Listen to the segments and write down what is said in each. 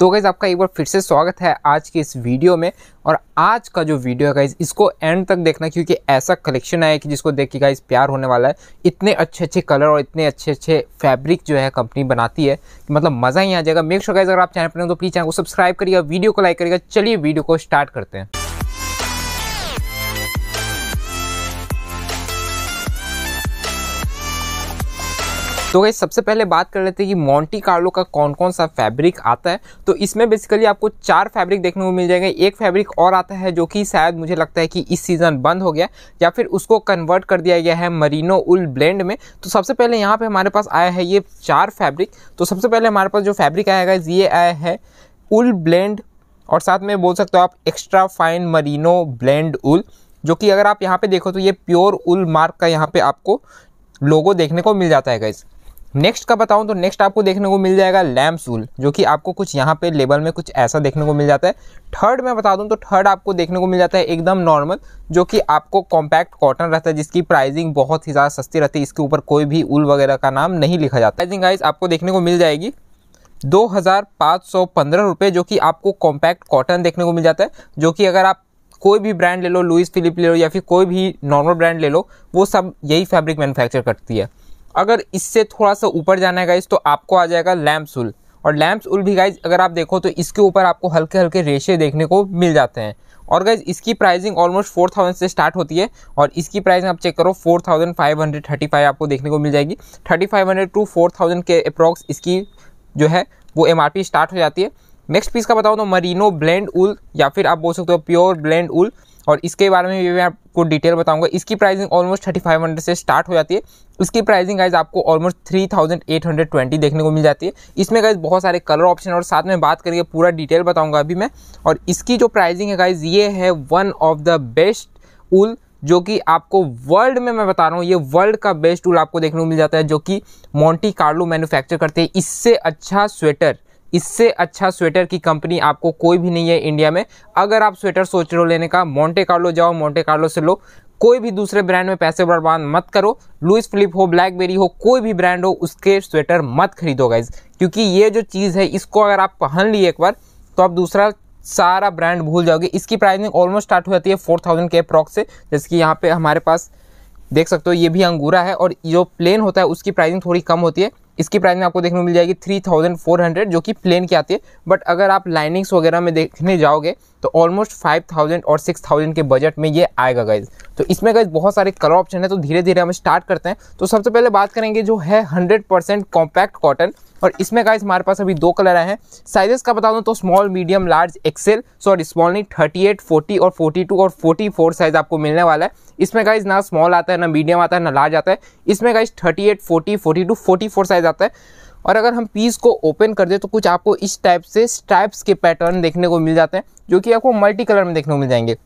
तो गाइज़ आपका एक बार फिर से स्वागत है आज की इस वीडियो में और आज का जो वीडियो है गाइज़ इसको एंड तक देखना क्योंकि ऐसा कलेक्शन आया कि जिसको देख के गाइज़ प्यार होने वाला है इतने अच्छे अच्छे कलर और इतने अच्छे अच्छे फैब्रिक जो है कंपनी बनाती है कि मतलब मज़ा ही आ जाएगा मेक श्योर गाइज़ अगर आप चैनल पर हो तो प्लीज़ चैनल को सब्सक्राइब करिएगा वीडियो को लाइक करिएगा चलिए वीडियो को स्टार्ट करते हैं तो गई सबसे पहले बात कर लेते हैं कि मॉन्टी कार्लो का कौन कौन सा फैब्रिक आता है तो इसमें बेसिकली आपको चार फैब्रिक देखने को मिल जाएगा एक फैब्रिक और आता है जो कि शायद मुझे लगता है कि इस सीज़न बंद हो गया या फिर उसको कन्वर्ट कर दिया गया है मरीनो उल ब्लेंड में तो सबसे पहले यहाँ पर हमारे पास आया है ये चार फैब्रिक तो सबसे पहले हमारे पास जो फैब्रिक आएगा ये आया है उल ब्लेंड और साथ में बोल सकते हो आप extra fine merino blend wool जो कि अगर आप यहाँ पे देखो तो ये प्योर उल मार्क का यहाँ पे आपको लोगो देखने को मिल जाता है गाइज़ नेक्स्ट का बताऊं तो नेक्स्ट आपको देखने को मिल जाएगा उल जो कि आपको कुछ यहाँ पे लेबल में कुछ ऐसा देखने को मिल जाता है थर्ड मैं बता दूं तो थर्ड आपको देखने को मिल जाता है एकदम नॉर्मल जो कि आपको कॉम्पैक्ट कॉटन रहता है जिसकी प्राइसिंग बहुत ही ज़्यादा सस्ती रहती है इसके ऊपर कोई भी उल वगैरह का नाम नहीं लिखा जाता प्राइजिंग वाइज आपको देखने को मिल जाएगी दो हज़ार पाँच सौ पंद्रह रुपये जो कि आपको कॉम्पैक्ट कॉटन देखने को मिल जाता है जो कि अगर आप कोई भी ब्रांड ले लो लुइस फिलिप ले लो या फिर कोई भी नॉर्मल ब्रांड ले लो वो सब यही फैब्रिक मैन्युफैक्चर करती है अगर इससे थोड़ा सा ऊपर जाना है गाइज तो आपको आ जाएगा उल और उल भी गाइज अगर आप देखो तो इसके ऊपर आपको हल्के हल्के रेशे देखने को मिल जाते हैं और गाइज इसकी प्राइसिंग ऑलमोस्ट फोर थाउजेंड से स्टार्ट होती है और इसकी प्राइसिंग आप चेक करो four thousand five hundred thirty five आपको देखने को मिल जाएगी thirty five hundred to four thousand के अप्रॉक्स इसकी जो है वो एम आर स्टार्ट हो जाती है नेक्स्ट पीस का बताओ तो मरीनो ब्लेंड उल या फिर आप बोल सकते हो प्योर ब्लेंड उल और इसके बारे में भी मैं आपको डिटेल बताऊंगा इसकी pricing almost thirty five hundred से स्टार्ट हो जाती है इसकी प्राइसिंग गाइज आपको almost three thousand eight hundred twenty देखने को मिल जाती है इसमें गाइज बहुत सारे कलर ऑप्शन और साथ में बात करिए पूरा डिटेल बताऊंगा अभी मैं और इसकी जो प्राइसिंग है गाइज ये है one of the best wool जो कि आपको वर्ल्ड में मैं बता रहा हूँ ये वर्ल्ड का बेस्ट टूल आपको देखने को मिल जाता है जो कि मोंटी कार्लो मैन्युफैक्चर करते हैं इससे अच्छा स्वेटर इससे अच्छा स्वेटर की कंपनी आपको कोई भी नहीं है इंडिया में अगर आप स्वेटर सोच रहे हो लेने का मोंटे कार्लो जाओ मोंटे कार्लो से लो कोई भी दूसरे ब्रांड में पैसे बर्बाद मत करो लुइस फिलिप हो ब्लैकबेरी हो कोई भी ब्रांड हो उसके स्वेटर मत खरीदो गाइज क्योंकि ये जो चीज़ है इसको अगर आप पहन ली एक बार तो आप दूसरा सारा ब्रांड भूल जाओगे इसकी प्राइसिंग ऑलमोस्ट स्टार्ट हो जाती है फोर थाउजेंड के प्रॉक से जैसे कि यहाँ पे हमारे पास देख सकते हो ये भी अंगूरा है और जो प्लेन होता है उसकी प्राइसिंग थोड़ी कम होती है इसकी प्राइस में आपको देखने को मिल जाएगी थ्री थाउजेंड फोर हंड्रेड जो कि प्लेन की आती है बट अगर आप लाइनिंग्स वगैरह में देखने जाओगे तो ऑलमोस्ट फाइव थाउजेंड और सिक्स थाउजेंड के बजट में ये आएगा गाइज तो इसमें गाइज बहुत सारे कलर ऑप्शन है तो धीरे धीरे हम स्टार्ट करते हैं तो सबसे पहले बात करेंगे जो है हंड्रेड परसेंट कॉम्पैक्ट कॉटन और इसमें गाइज हमारे पास अभी दो कलर आए हैं साइजेस का बता दूँ तो small medium large XL sorry small नहीं थर्टी एट फोर्टी और फोर्टी टू और फोर्टी फोर साइज आपको मिलने वाला है इसमें गाइज ना स्मॉल आता है ना मीडियम आता है ना लार्ज आता है इसमें guys thirty eight forty forty two forty four size आता है और अगर हम पीस को ओपन कर दे तो कुछ आपको इस टाइप से स्ट्राइप्स के पैटर्न देखने को मिल जाते हैं जो कि आपको मल्टी कलर में देखने को मिल जाएंगे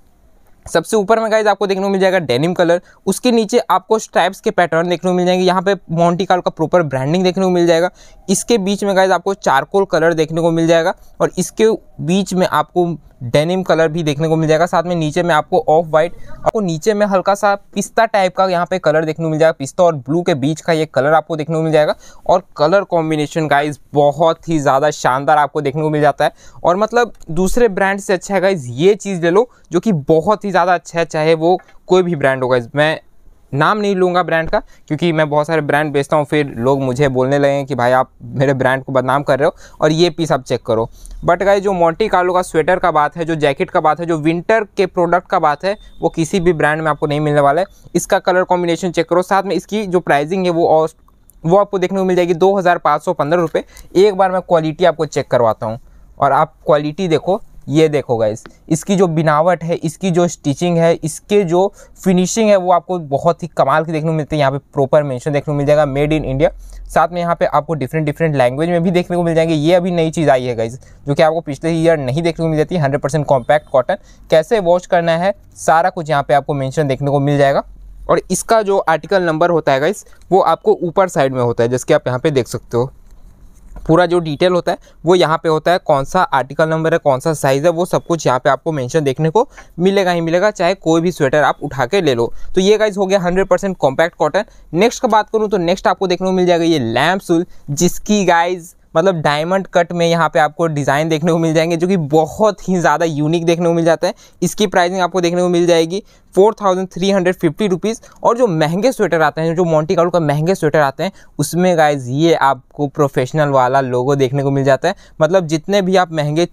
सबसे ऊपर में गाइज आपको देखने को मिल जाएगा डेनिम कलर उसके नीचे आपको स्ट्राइप्स के पैटर्न देखने को मिल जाएंगे यहाँ पे मॉन्टी का प्रॉपर ब्रांडिंग देखने को मिल जाएगा इसके बीच में गाइज आपको चारकोल कलर देखने को मिल जाएगा और इसके बीच में आपको डेनिम कलर भी देखने को मिल जाएगा साथ में नीचे में आपको ऑफ वाइट आपको नीचे में हल्का सा पिस्ता टाइप का यहाँ पे कलर देखने को मिल जाएगा पिस्ता और ब्लू के बीच का ये कलर आपको देखने को मिल जाएगा और कलर कॉम्बिनेशन गाइज बहुत ही ज़्यादा शानदार आपको देखने को मिल जाता है और मतलब दूसरे ब्रांड से अच्छा है गाइज ये चीज़ ले लो जो कि बहुत ही ज़्यादा अच्छा है चाहे वो कोई भी ब्रांड होगा मैं नाम नहीं लूँगा ब्रांड का क्योंकि मैं बहुत सारे ब्रांड बेचता हूँ फिर लोग मुझे बोलने लगे कि भाई आप मेरे ब्रांड को बदनाम कर रहे हो और ये पीस आप चेक करो बट गाइज जो मोटी कालो का स्वेटर का बात है जो जैकेट का बात है जो विंटर के प्रोडक्ट का बात है वो किसी भी ब्रांड में आपको नहीं मिलने वाला है इसका कलर कॉम्बिनेशन चेक करो साथ में इसकी जो प्राइजिंग है वो और वो आपको देखने को मिल जाएगी दो हज़ार पाँच सौ पंद्रह रुपये एक बार मैं क्वालिटी आपको चेक करवाता हूँ और आप क्वालिटी देखो ये देखो गाइस इसकी जो बिनावट है इसकी जो स्टिचिंग है इसके जो फिनिशिंग है वो आपको बहुत ही कमाल की देखने को मिलती है यहाँ पे प्रॉपर मेंशन देखने को मिल जाएगा मेड इन इंडिया साथ में यहाँ पे आपको डिफरेंट डिफरेंट लैंग्वेज में भी देखने को मिल जाएंगे ये अभी नई चीज़ आई है गाइज जो कि आपको पिछले ईयर नहीं देखने को मिल जाती हंड्रेड परसेंट कॉम्पैक्ट कॉटन कैसे वॉश करना है सारा कुछ यहाँ पर आपको मैंशन देखने को मिल जाएगा और इसका जो आर्टिकल नंबर होता है गाइस वो आपको ऊपर साइड में होता है जैसे कि आप यहाँ पर देख सकते हो पूरा जो डिटेल होता है वो यहाँ पे होता है कौन सा आर्टिकल नंबर है कौन सा साइज़ है वो सब कुछ यहाँ पे आपको मेंशन देखने को मिलेगा ही मिलेगा चाहे कोई भी स्वेटर आप उठा के ले लो तो ये गाइज हो गया 100% परसेंट कॉम्पैक्ट कॉटन नेक्स्ट का बात करूँ तो नेक्स्ट आपको देखने को मिल जाएगा ये लैम्प जिसकी गाइज़ मतलब डायमंड कट में यहाँ पे आपको डिज़ाइन देखने को मिल जाएंगे जो कि बहुत ही ज़्यादा यूनिक देखने को मिल जाता है इसकी प्राइसिंग आपको देखने को मिल जाएगी four thousand three hundred fifty rupees और जो महंगे स्वेटर आते हैं जो मोन्टी कार्लो का महंगे स्वेटर आते हैं उसमें गाइज ये आपको प्रोफेशनल वाला लोगो देखने को मिल जाता है मतलब जितने भी आप महंगे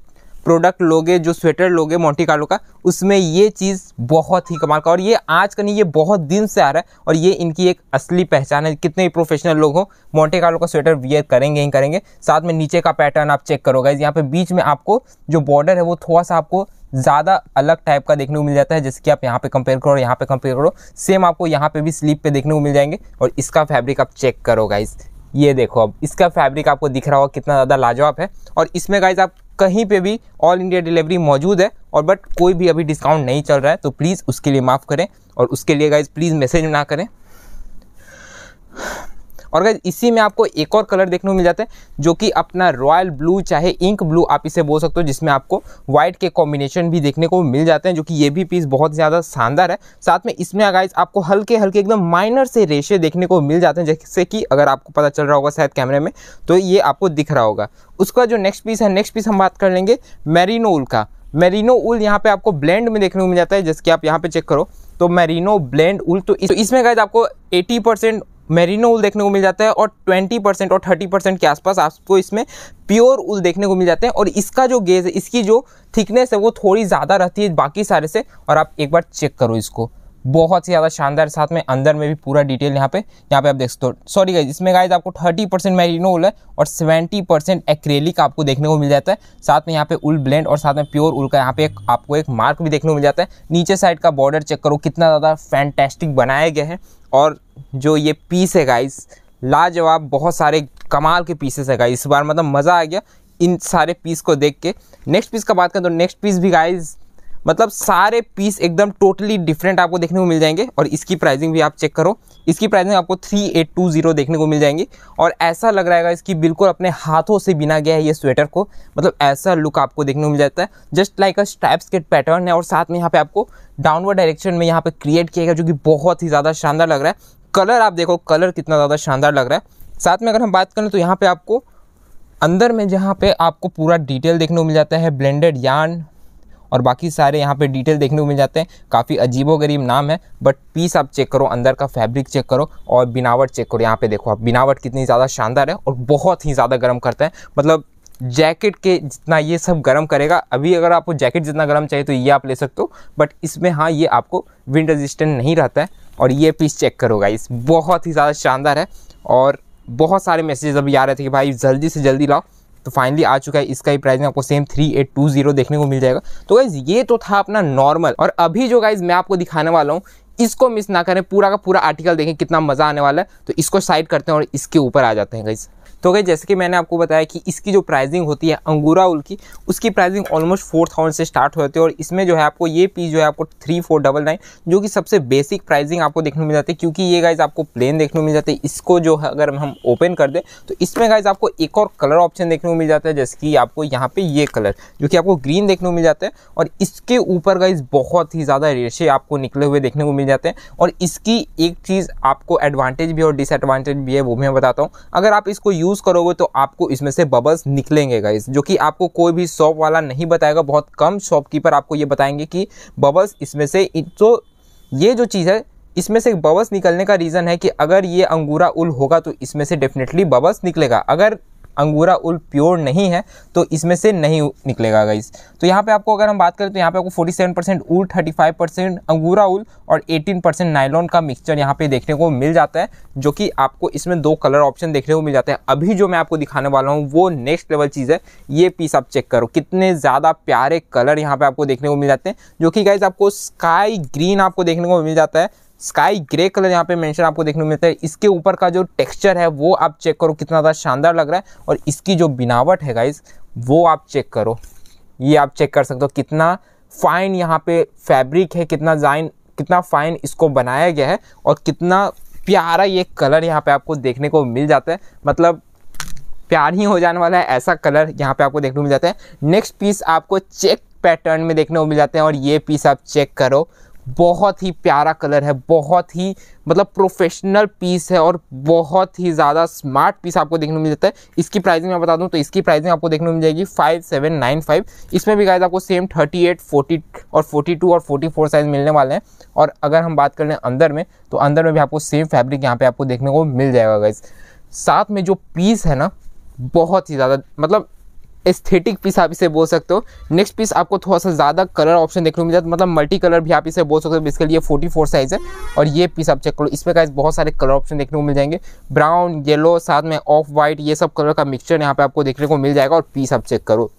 प्रोडक्ट लोगे जो स्वेटर लोगे मोन्टी कार्लो का उसमें ये चीज़ बहुत ही कमाल का और ये आज का नहीं ये बहुत दिन से आ रहा है और ये इनकी एक असली पहचान है कितने भी प्रोफेशनल लोग हों मोन्टे कार्लो का स्वेटर वियर करेंगे ही करेंगे साथ में नीचे का पैटर्न आप चेक करोगे यहाँ पे बीच में आपको जो बॉर्डर है वो थोड़ा सा आपको ज़्यादा अलग टाइप का देखने को मिल जाता है जैसे कि आप यहाँ पे कंपेयर करो यहाँ पे कंपेयर करो सेम आपको यहाँ पे भी स्लीप पे देखने को मिल जाएंगे और इसका फैब्रिक आप चेक करो गाइज ये देखो अब इसका फैब्रिक आपको दिख रहा होगा कितना ज़्यादा लाजवाब है और इसमें गाइज आप कहीं पे भी ऑल इंडिया डिलीवरी मौजूद है और बट कोई भी अभी डिस्काउंट नहीं चल रहा है तो प्लीज़ उसके लिए माफ़ करें और उसके लिए गाइज प्लीज़ मैसेज ना करें और अगर इसी में आपको एक और कलर देखने को मिल जाता है जो कि अपना रॉयल ब्लू चाहे इंक ब्लू आप इसे बोल सकते हो जिसमें आपको व्हाइट के कॉम्बिनेशन भी देखने को मिल जाते हैं जो कि ये भी पीस बहुत ज़्यादा शानदार है साथ में इसमें अगर आपको हल्के हल्के एकदम माइनर से रेशे देखने को मिल जाते हैं जैसे कि अगर आपको पता चल रहा होगा शायद कैमरे में तो ये आपको दिख रहा होगा उसका जो नेक्स्ट पीस है नेक्स्ट पीस हम बात कर लेंगे मेरीनो उल का मेरीनो उल यहाँ पे आपको ब्लेंड में देखने को मिल जाता है जैसे कि आप यहाँ पे चेक करो तो मेरीनो ब्लेंड उल तो, इस, तो इसमें गाइज आपको 80 परसेंट मेरीनो उल देखने को मिल जाता है और 20 परसेंट और 30 परसेंट के आसपास आपको इसमें प्योर उल देखने को मिल जाते हैं और इसका जो गेज है इसकी जो थिकनेस है वो थोड़ी ज़्यादा रहती है बाकी सारे से और आप एक बार चेक करो इसको बहुत ही ज़्यादा शानदार साथ में अंदर में भी पूरा डिटेल यहाँ पे यहाँ पे आप देख सकते हो सॉरी गाइज इसमें गाइज आपको 30 परसेंट मैरिनो उल है और 70 परसेंट एक्रेलिक आपको देखने को मिल जाता है साथ में यहाँ पे उल ब्लेंड और साथ में प्योर उल का यहाँ पे एक, आपको एक मार्क भी देखने को मिल जाता है नीचे साइड का बॉर्डर चेक करो कितना ज़्यादा फैंटेस्टिक बनाया गया है और जो ये पीस है गाइज लाजवाब बहुत सारे कमाल के पीसेस है गाइज इस बार मतलब मज़ा आ गया इन सारे पीस को देख के नेक्स्ट पीस का बात करें तो नेक्स्ट पीस भी गाइज मतलब सारे पीस एकदम टोटली डिफरेंट आपको देखने को मिल जाएंगे और इसकी प्राइसिंग भी आप चेक करो इसकी प्राइसिंग आपको थ्री एट टू जीरो देखने को मिल जाएंगी और ऐसा लग रहा है इसकी बिल्कुल अपने हाथों से बिना गया है ये स्वेटर को मतलब ऐसा लुक आपको देखने को मिल जाता है जस्ट लाइक अ स्टैप्स के पैटर्न है और साथ में यहाँ पे आपको डाउनवर्ड डायरेक्शन में यहाँ पे क्रिएट किया गया जो कि बहुत ही ज़्यादा शानदार लग रहा है कलर आप देखो कलर कितना ज़्यादा शानदार लग रहा है साथ में अगर हम बात करें तो यहाँ पे आपको अंदर में जहाँ पे आपको पूरा डिटेल देखने को मिल जाता है ब्लेंडेड यान और बाकी सारे यहाँ पे डिटेल देखने को मिल जाते हैं काफ़ी अजीबोगरीब नाम है बट पीस आप चेक करो अंदर का फैब्रिक चेक करो और बिनावट चेक करो यहाँ पे देखो आप बिनावट कितनी ज़्यादा शानदार है और बहुत ही ज़्यादा गर्म करता है मतलब जैकेट के जितना ये सब गर्म करेगा अभी अगर आपको जैकेट जितना गर्म चाहिए तो ये आप ले सकते हो बट इसमें हाँ ये आपको विंड रजिस्टेंट नहीं रहता है और ये पीस चेक करोगा इस बहुत ही ज़्यादा शानदार है और बहुत सारे मैसेज अभी आ रहे थे कि भाई जल्दी से जल्दी लाओ तो फाइनली आ चुका है इसका ही प्राइस में आपको same three eight two zero देखने को मिल जाएगा तो गाइज ये तो था अपना नॉर्मल और अभी जो गाइज मैं आपको दिखाने वाला हूँ इसको मिस ना करें पूरा का पूरा आर्टिकल देखें कितना मजा आने वाला है तो इसको साइड करते हैं और इसके ऊपर आ जाते हैं गाइज तो गई जैसे कि मैंने आपको बताया कि इसकी जो प्राइसिंग होती है अंगूरा उल की उसकी प्राइसिंग ऑलमोस्ट फोर थाउजेंड से स्टार्ट होती है और इसमें जो है आपको ये पीस जो है आपको थ्री फोर डबल नाइन जो कि सबसे बेसिक प्राइसिंग आपको देखने मिल जाती है क्योंकि ये गाइज आपको प्लेन देखने को मिल जाती है इसको जो है अगर हम ओपन कर दें तो इसमें गाइज आपको एक और कलर ऑप्शन देखने को मिल जाता है जैसे कि आपको यहाँ पे ये कलर जो कि आपको ग्रीन देखने को मिल जाता है और इसके ऊपर गाइज बहुत ही ज़्यादा रेशे आपको निकले हुए देखने को मिल जाते हैं और इसकी एक चीज़ आपको एडवांटेज भी और डिसएडवांटेज भी है वो भी मैं बताता हूँ अगर आप इसको यूज़ यूज़ करोगे तो आपको इसमें से बबल्स निकलेंगे गाइज जो कि आपको कोई भी शॉप वाला नहीं बताएगा बहुत कम शॉपकीपर आपको ये बताएंगे कि बबल्स इसमें से तो ये जो चीज़ है इसमें से बबल्स निकलने का रीज़न है कि अगर ये अंगूरा उल होगा तो इसमें से डेफिनेटली बबल्स निकलेगा अगर अंगूरा उल प्योर नहीं है तो इसमें से नहीं निकलेगा गाइस तो यहाँ पे आपको अगर हम बात करें तो यहाँ पे आपको 47 परसेंट उल 35 परसेंट अंगूरा उल और 18 परसेंट नाइलॉन का मिक्सचर यहाँ पे देखने को मिल जाता है जो कि आपको इसमें दो कलर ऑप्शन देखने को मिल जाते हैं अभी जो मैं आपको दिखाने वाला हूँ वो नेक्स्ट लेवल चीज़ है ये पीस आप चेक करो कितने ज़्यादा प्यारे कलर यहाँ पर आपको देखने को मिल जाते हैं जो कि गाइज आपको स्काई ग्रीन आपको देखने को मिल जाता है स्काई ग्रे कलर यहाँ पे मेंशन आपको देखने को मिलता है इसके ऊपर का जो टेक्सचर है वो आप चेक करो कितना ज़्यादा शानदार लग रहा है और इसकी जो बिनावट है गाइज वो आप चेक करो ये आप चेक कर सकते हो कितना फाइन यहाँ पे फैब्रिक है कितना जाइन कितना फाइन इसको बनाया गया है और कितना प्यारा ये कलर यहाँ पे आपको देखने को मिल जाता है मतलब प्यार ही हो जाने वाला है ऐसा कलर यहाँ पे आपको देखने को मिल जाता है नेक्स्ट पीस आपको चेक पैटर्न में देखने को मिल जाते हैं और ये पीस आप चेक करो बहुत ही प्यारा कलर है बहुत ही मतलब प्रोफेशनल पीस है और बहुत ही ज़्यादा स्मार्ट पीस आपको देखने को मिल जाता है इसकी प्राइसिंग मैं बता दूं तो इसकी प्राइसिंग आपको देखने को मिल जाएगी फाइव सेवन नाइन फाइव इसमें भी गाइज आपको सेम थर्टी एट फोर्टी और फोर्टी टू और फोर्टी फोर साइज मिलने वाले हैं और अगर हम बात कर लें अंदर में तो अंदर में भी आपको सेम फैब्रिक यहाँ पर आपको देखने को मिल जाएगा गाइज साथ में जो पीस है ना बहुत ही ज़्यादा मतलब एस्थेटिक पीस आप इसे बोल सकते हो नेक्स्ट पीस आपको थोड़ा सा ज़्यादा कलर ऑप्शन देखने को मिल जाता है मतलब मल्टी कलर भी आप इसे बोल सकते हो इसके लिए 44 साइज़ है और ये पीस आप चेक करो इसमें का बहुत सारे कलर ऑप्शन देखने को मिल जाएंगे ब्राउन येलो साथ में ऑफ वाइट ये सब कलर का मिक्सचर यहाँ पर आपको देखने को मिल जाएगा और पीस आप चेक करो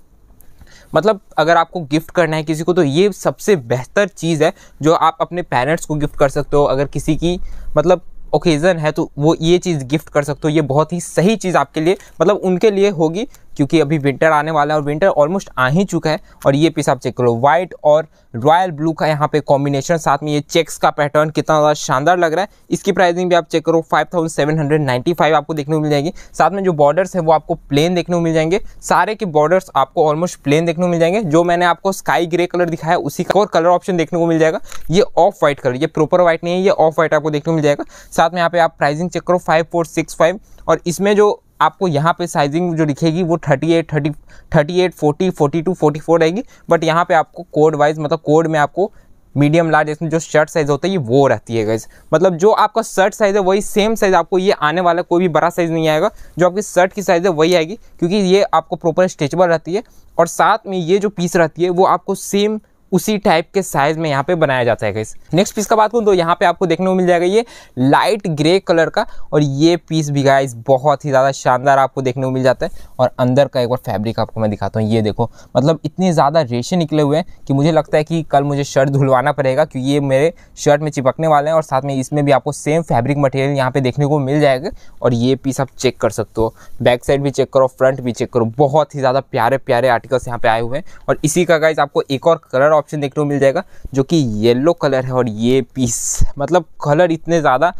मतलब अगर आपको गिफ्ट करना है किसी को तो ये सबसे बेहतर चीज़ है जो आप अपने पेरेंट्स को गिफ्ट कर सकते हो अगर किसी की मतलब ओकेज़न है तो वो ये चीज़ गिफ्ट कर सकते हो ये बहुत ही सही चीज़ आपके लिए मतलब उनके लिए होगी क्योंकि अभी विंटर आने वाला है और विंटर ऑलमोस्ट आ ही चुका है और ये पीस आप चेक करो व्हाइट और रॉयल ब्लू का यहाँ पे कॉम्बिनेशन साथ में ये चेक्स का पैटर्न कितना ज़्यादा शानदार लग रहा है इसकी प्राइसिंग भी आप चेक करो 5795 आपको देखने को मिल जाएगी साथ में जो बॉर्डर्स है वो आपको प्लेन देखने को मिल जाएंगे सारे के बॉर्डर्स आपको ऑलमोस्ट प्लेन देखने को मिल जाएंगे जो मैंने आपको स्काई ग्रे कलर दिखाया उसी का और कलर ऑप्शन देखने को मिल जाएगा ये ऑफ वाइट कलर ये प्रॉपर व्हाइट नहीं है ये ऑफ वाइट आपको देखने को मिल जाएगा साथ में यहाँ पे आप प्राइसिंग चेक करो फाइव और इसमें जो आपको यहाँ पे साइजिंग जो दिखेगी वो 38, 30, 38, 40, 42, 44 रहेगी बट यहाँ पे आपको कोड वाइज मतलब कोड में आपको मीडियम लार्ज इसमें जो शर्ट साइज़ होता है ये वो रहती है गाइज मतलब जो आपका शर्ट साइज़ है वही सेम साइज़ आपको ये आने वाला कोई भी बड़ा साइज़ नहीं आएगा जो आपकी शर्ट की साइज़ है वही आएगी क्योंकि ये आपको प्रॉपर स्ट्रेचबल रहती है और साथ में ये जो पीस रहती है वो आपको सेम उसी टाइप के साइज में यहाँ पे बनाया जाता है गाइस नेक्स्ट पीस का बात करूँ तो यहाँ पे आपको देखने को मिल जाएगा ये लाइट ग्रे कलर का और ये पीस भी गाइस बहुत ही ज़्यादा शानदार आपको देखने को मिल जाता है और अंदर का एक बार फैब्रिक आपको मैं दिखाता हूँ ये देखो मतलब इतने ज़्यादा रेशे निकले हुए हैं कि मुझे लगता है कि कल मुझे शर्ट धुलवाना पड़ेगा क्योंकि ये मेरे शर्ट में चिपकने वाले हैं और साथ में इसमें भी आपको सेम फैब्रिक मटेरियल यहाँ पे देखने को मिल जाएगा और ये पीस आप चेक कर सकते हो बैक साइड भी चेक करो फ्रंट भी चेक करो बहुत ही ज़्यादा प्यारे प्यारे आर्टिकल्स यहाँ पे आए हुए हैं और इसी का गाइज आपको एक और कलर ऑप्शन देखने को मिल जाएगा जो कि येलो कलर है और ये पीस मतलब कलर इतने ज़्यादा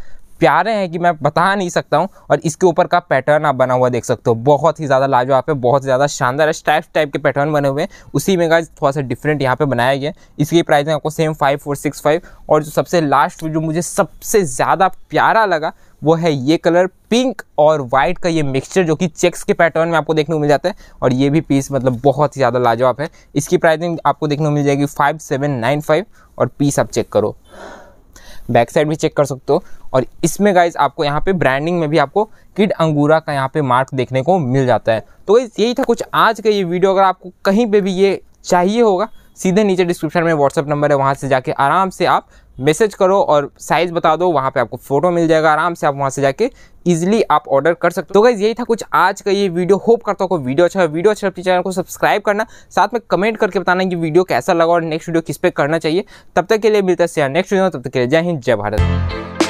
प्यारे हैं कि मैं बता नहीं सकता हूँ और इसके ऊपर का पैटर्न आप बना हुआ देख सकते हो बहुत ही ज़्यादा लाजवाब है बहुत ज़्यादा शानदार है स्ट्राइप टाइप के पैटर्न बने हुए हैं उसी में का थोड़ा सा डिफरेंट यहाँ पर बनाया गया इसकी प्राइसिंग आपको same five four six five और जो सबसे लास्ट जो मुझे सबसे ज़्यादा प्यारा लगा वो है ये कलर पिंक और वाइट का ये मिक्सचर जो कि चेक्स के पैटर्न में आपको देखने को मिल जाता है और ये भी पीस मतलब बहुत ही ज़्यादा लाजवाब है इसकी प्राइसिंग आपको देखने को मिल जाएगी फाइव सेवन नाइन फाइव और पीस आप चेक करो बैक साइड भी चेक कर सकते हो और इसमें गाइज आपको यहाँ पे ब्रांडिंग में भी आपको किड अंगूरा का यहाँ पे मार्क देखने को मिल जाता है तो गाइज यही था कुछ आज का ये वीडियो अगर आपको कहीं पर भी ये चाहिए होगा सीधे नीचे डिस्क्रिप्शन में व्हाट्सअप नंबर है वहाँ से जाके आराम से आप मैसेज करो और साइज़ बता दो वहाँ पे आपको फ़ोटो मिल जाएगा आराम से आप वहाँ से जाके इजिली आप ऑर्डर कर सकते हो तो गाइज यही था कुछ आज का ये वीडियो होप करता हूँ वीडियो अच्छा वीडियो अच्छा चैनल को सब्सक्राइब करना साथ में कमेंट करके बताना कि वीडियो कैसा लगा और नेक्स्ट वीडियो किस पे करना चाहिए तब तक के लिए मिलता है नेक्स्ट वीडियो तब तक के लिए जय हिंद जय भारत